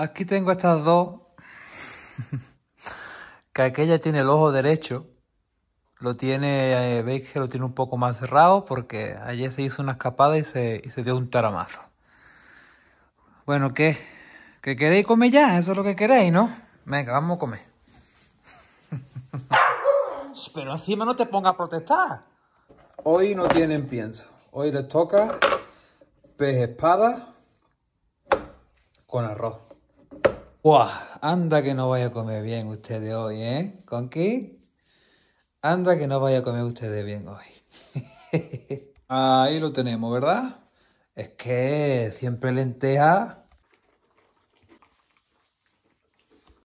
Aquí tengo estas dos. que aquella tiene el ojo derecho. Lo tiene, eh, veis que lo tiene un poco más cerrado porque ayer se hizo una escapada y se, dio un taramazo. Bueno, ¿qué? ¿Qué queréis comer ya? Eso es lo que queréis, ¿no? Venga, vamos a comer. Pero encima no te ponga a protestar. Hoy no tienen pienso. Hoy les toca pez espada con arroz. Anda que no vaya a comer bien ustedes hoy, ¿eh? ¿Con qué? Anda que no vaya a comer ustedes bien hoy. Ahí lo tenemos, ¿verdad? Es que siempre lenteja